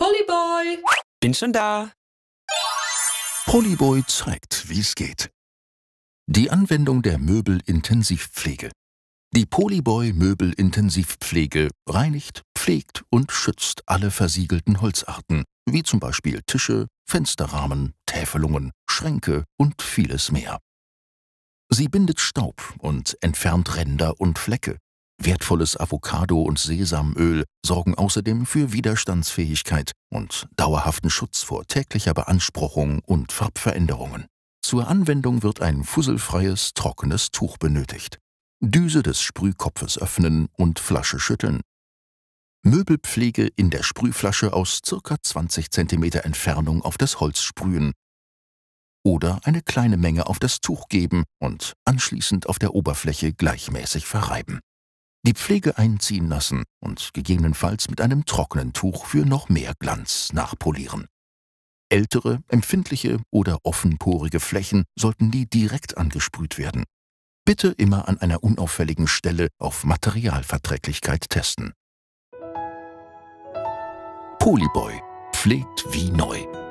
Polyboy! Bin schon da! Polyboy zeigt, wie es geht. Die Anwendung der Möbelintensivpflege. Die Polyboy Möbelintensivpflege reinigt, pflegt und schützt alle versiegelten Holzarten, wie zum Beispiel Tische, Fensterrahmen, Täfelungen, Schränke und vieles mehr. Sie bindet Staub und entfernt Ränder und Flecke, Wertvolles Avocado- und Sesamöl sorgen außerdem für Widerstandsfähigkeit und dauerhaften Schutz vor täglicher Beanspruchung und Farbveränderungen. Zur Anwendung wird ein fusselfreies, trockenes Tuch benötigt. Düse des Sprühkopfes öffnen und Flasche schütteln. Möbelpflege in der Sprühflasche aus ca. 20 cm Entfernung auf das Holz sprühen oder eine kleine Menge auf das Tuch geben und anschließend auf der Oberfläche gleichmäßig verreiben die Pflege einziehen lassen und gegebenenfalls mit einem trockenen Tuch für noch mehr Glanz nachpolieren. Ältere, empfindliche oder offenporige Flächen sollten nie direkt angesprüht werden. Bitte immer an einer unauffälligen Stelle auf Materialverträglichkeit testen. Polyboy pflegt wie neu.